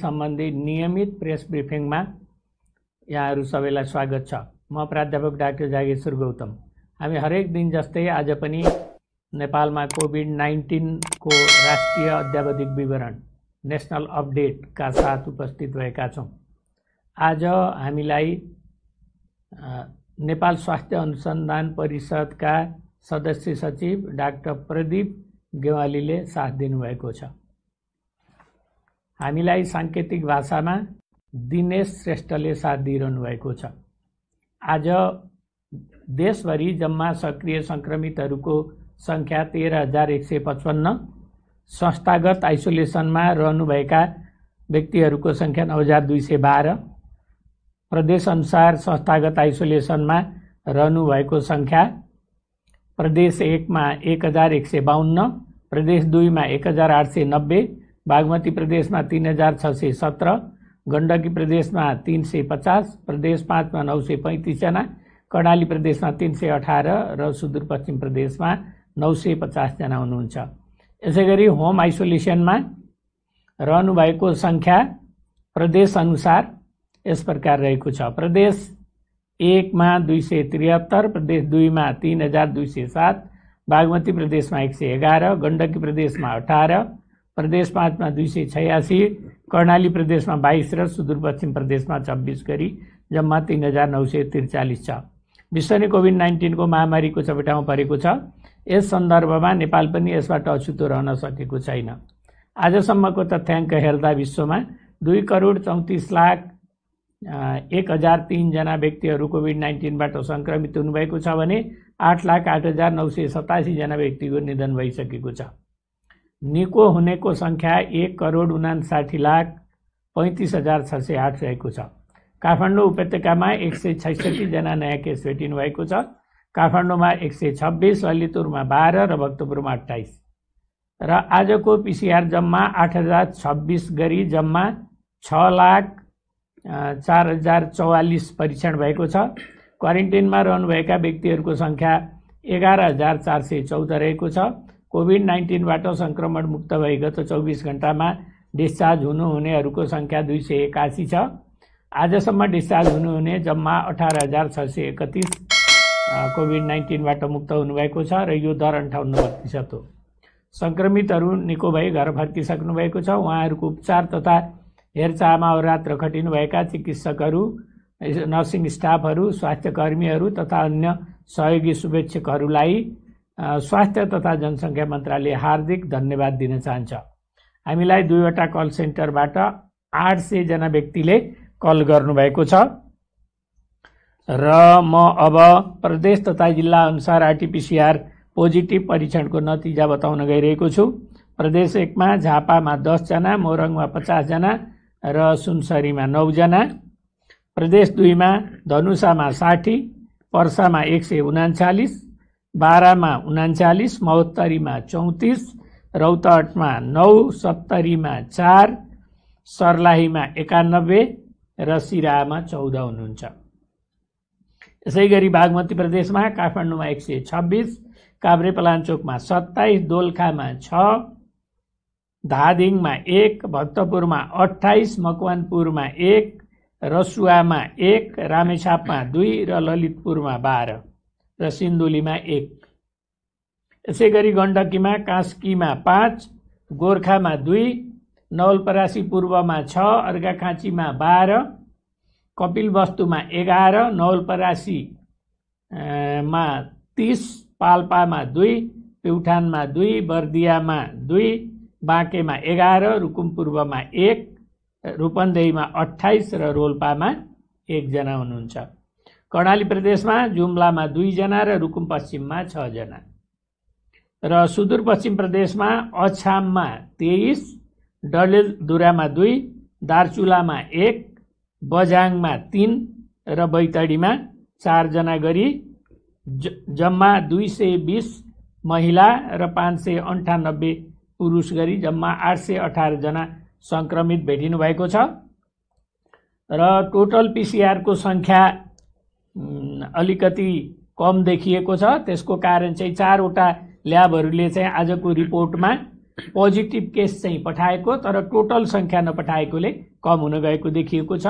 सम्बन्धी नियमित प्रेस ब्रिफिङमा यहाँहरू सबैलाई स्वागत छ म प्राध्यापक डाक्टर जागेश्वर गौतम हामी हरेक दिन जस्तै आज पनि नेपालमा कोभिड नाइन्टिनको राष्ट्रिय अध्यावधिक विवरण नेसनल अपडेटका साथ उपस्थित भएका छौँ आज हामीलाई नेपाल स्वास्थ्य अनुसन्धान परिषदका सदस्य सचिव डाक्टर प्रदीप गेवालीले साथ दिनुभएको छ हामीलाई साङ्केतिक भाषामा दिनेश श्रेष्ठले साथ दिइरहनु भएको छ आज देशभरि जम्मा सक्रिय सङ्क्रमितहरूको सङ्ख्या तेह्र हजार एक सय पचपन्न संस्थागत आइसोलेसनमा रहनुभएका व्यक्तिहरूको सङ्ख्या नौ हजार दुई सय बाह्र प्रदेशअनुसार संस्थागत आइसोलेसनमा रहनुभएको सङ्ख्या प्रदेश एकमा एक हजार एक सय बाहन्न प्रदेश दुईमा एक हजार आठ सय नब्बे बागमती प्रदेशमा तिन हजार छ सय सत्र गण्डकी प्रदेशमा तिन सय पचास प्रदेश पाँचमा नौ सय पैँतिसजना कर्णाली प्रदेशमा तिन सय अठार र सुदूरपश्चिम प्रदेशमा नौ सय पचासजना हुनुहुन्छ यसै गरी होम आइसोलेसनमा रहनुभएको सङ्ख्या प्रदेशअनुसार यस प्रकार रहेको छ प्रदेश एकमा दुई सय त्रिहत्तर प्रदेश दुईमा तिन हजार दुई सय सात बागमती प्रदेशमा एक सय एघार गण्डकी प्रदेशमा अठार प्रदेश पाँचमा दुई सय छयासी कर्णाली प्रदेशमा बाइस र सुदूरपश्चिम प्रदेशमा छब्बिस गरी जम्मा तिन हजार नौ सय त्रिचालिस छ विश्व नै कोभिड नाइन्टिनको महामारीको चपेटामा परेको छ यस सन्दर्भमा नेपाल पनि यसबाट अछुतो रहन सकेको छैन आजसम्मको तथ्याङ्क हेर्दा विश्वमा दुई करोड चौतिस लाख एक हजार तिनजना व्यक्तिहरू कोभिड नाइन्टिनबाट सङ्क्रमित हुनुभएको छ भने आठ लाख आठ हजार नौ सय सतासीजना व्यक्तिको निधन भइसकेको छ निको हुनेको सङ्ख्या एक करोड उनासाठी लाख पैँतिस हजार छ सय आठ रहेको छ काठमाडौँ उपत्यकामा एक सय छैसठीजना नयाँ केस भेटिनु भएको छ काठमाडौँमा एक सय छब्बिस ललितपुरमा बाह्र र भक्तपुरमा अठाइस र आजको पिसिआर जम्मा आठ हजार छब्बिस गरी जम्मा छ लाख चार हजार चौवालिस परीक्षण भएको छ क्वारेन्टिनमा रहनुभएका व्यक्तिहरूको सङ्ख्या एघार हजार चार सय चौध रहेको छ कोभिड नाइन्टिनबाट सङ्क्रमण मुक्त भई गत चौबिस घन्टामा डिस्चार्ज हुनुहुनेहरूको सङ्ख्या दुई सय एकासी छ आजसम्म डिस्चार्ज हुनुहुने जम्मा अठार हजार छ सय एकतिस कोभिड नाइन्टिनबाट मुक्त हुनुभएको छ र यो दर अन्ठाउन्न प्रतिशत हो सङ्क्रमितहरू निको भई घर फर्किसक्नुभएको छ उहाँहरूको उपचार तथा हेरचाहमा रात खटिनुभएका चिकित्सकहरू नर्सिङ स्टाफहरू स्वास्थ्यकर्मीहरू तथा अन्य सहयोगी शुभेच्छकहरूलाई स्वास्थ्य तथा जनसङ्ख्या मन्त्रालय हार्दिक धन्यवाद दिन चाहन्छ हामीलाई दुईवटा कल सेन्टरबाट आठ सयजना व्यक्तिले कल गर्नुभएको छ र म अब प्रदेश तथा जिल्ला अनुसार आरटिपिसिआर पोजिटिभ परीक्षणको नतिजा बताउन गइरहेको छु प्रदेश एकमा झापामा दसजना मोरङमा पचासजना र सुनसरीमा नौजना प्रदेश दुईमा धनुषामा साठी पर्सामा एक सय उनाचालिस बाह्रमा उनाचालिस महोत्तरीमा चौतिस रौतहटमा नौ सत्तरीमा चार सर्लाहीमा एकानब्बे र सिरामा चौध हुनुहुन्छ यसै गरी बागमती प्रदेशमा काठमाडौँमा एक सय छब्बिस काभ्रेपलाञ्चोकमा सत्ताइस दोलखामा छ धादिङमा एक भक्तपुरमा अठाइस मकवानपुरमा एक रसुवामा एक रामेछापमा दुई र ललितपुरमा बाह्र र सिन्धुलीमा एक यसै गरी गण्डकीमा कास्कीमा पाँच गोर्खामा दुई नवलपरासी पूर्वमा छ अर्घाखाँचीमा बाह्र कपिलवस्तुमा एघार नवलपरासी मा तिस पाल्पामा दुई प्युठानमा दुई बर्दियामा दुई बाँकेमा एघार पूर्वमा एक रूपन्देहीमा अठाइस र रोल्पामा एकजना हुनुहुन्छ कर्णाली प्रदेशमा जुम्लामा दुईजना र रुकुम पश्चिममा छजना र सुदूरपश्चिम प्रदेशमा अछाममा तेइस डलेलधुरामा दुई दार्चुलामा एक बझाङमा तिन र बैतडीमा चारजना गरी जम्मा दुई सय बिस महिला र पाँच सय अन्ठानब्बे पुरुष गरी जम्मा आठ सय अठारजना सङ्क्रमित भेटिनु भएको छ र टोटल पिसिआरको सङ्ख्या अलिकति कम देखिएको छ त्यसको कारण चाहिँ चारवटा ल्याबहरूले चाहिँ आजको रिपोर्टमा पोजिटिभ केस चाहिँ पठाएको तर टोटल सङ्ख्या नपठाएकोले कम हुन गएको देखिएको छ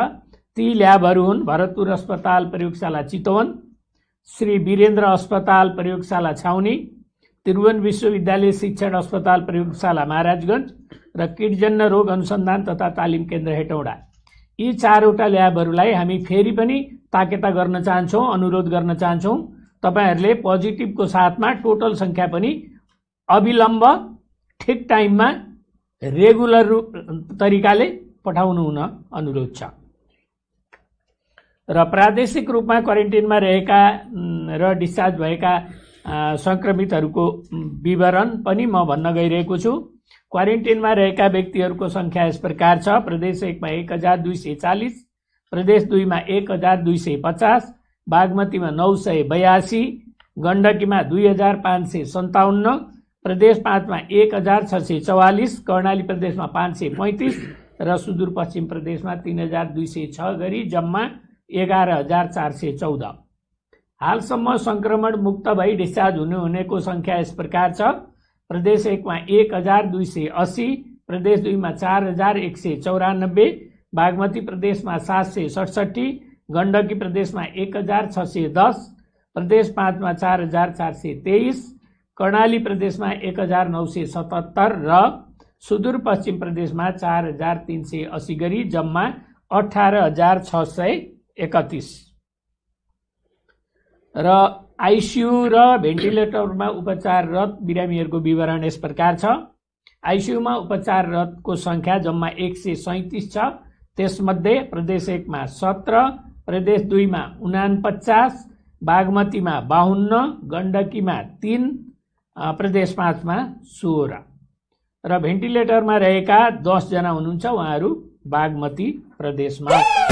ती ल्याबहरू हुन् भरतपुर अस्पताल प्रयोगशाला चितवन श्री वीरेन्द्र अस्पताल प्रयोगशाला छाउनी त्रिभुवन विश्वविद्यालय शिक्षण अस्पताल प्रयोगशाला महाराजगञ्ज र किटजन्य रोग अनुसन्धान तथा तालिम केन्द्र हेटौँडा यी चारवटा ल्याबहरूलाई हामी फेरि पनि ताकेता गर्न चाहन्छौँ अनुरोध गर्न चाहन्छौँ तपाईँहरूले पोजिटिभको साथमा टोटल सङ्ख्या पनि अविलम्ब ठिक टाइममा रेगुलर तरिकाले पठाउनु हुन अनुरोध छ र प्रादेशिक रूपमा क्वारेन्टिनमा रहेका र डिस्चार्ज भएका सङ्क्रमितहरूको विवरण पनि म भन्न गइरहेको छु क्वारेन्टिनमा रहेका व्यक्तिहरूको सङ्ख्या यस प्रकार छ प्रदेश एकमा एक हजार दुई सय चालिस प्रदेश दुईमा एक हजार दुई सय पचास बागमतीमा नौ सय बयासी गण्डकीमा दुई हजार पाँच सय सन्ताउन्न प्रदेश पाँचमा एक हजार छ सय चौवालिस कर्णाली प्रदेशमा पाँच सय पैँतिस र सुदूरपश्चिम प्रदेशमा तिन हजार दुई सय छ गरी जम्मा एघार हजार चार सय चौध हालसम्म सङ्क्रमण मुक्त भई डिस्चार्ज हुनुहुनेको सङ्ख्या यस प्रकार छ प्रदेश एकमा एक हजार दुई सय अस्सी प्रदेश दुईमा चार हजार एक सय चौरानब्बे बागमती प्रदेशमा सात सय सडसठी गण्डकी प्रदेशमा एक हजार छ सय दस प्रदेश पाँचमा चार हजार चार सय तेइस कर्णाली प्रदेशमा एक हजार नौ सय सतहत्तर र सुदूरपश्चिम प्रदेशमा चार हजार तिन सय असी गरी जम्मा अठार हजार छ सय एकतिस र आइसियु र भेन्टिलेटरमा उपचाररत बिरामीहरूको विवरण यस प्रकार छ आइसियुमा उपचाररतको सङ्ख्या जम्मा एक सय सैँतिस छ त्यसमध्ये प्रदेश एकमा सत्र प्रदेश दुईमा पचास बागमतीमा बाहुन्न गण्डकीमा तिन प्रदेश पाँचमा सोह्र र भेन्टिलेटरमा रहेका दसजना हुनुहुन्छ उहाँहरू बागमती प्रदेशमा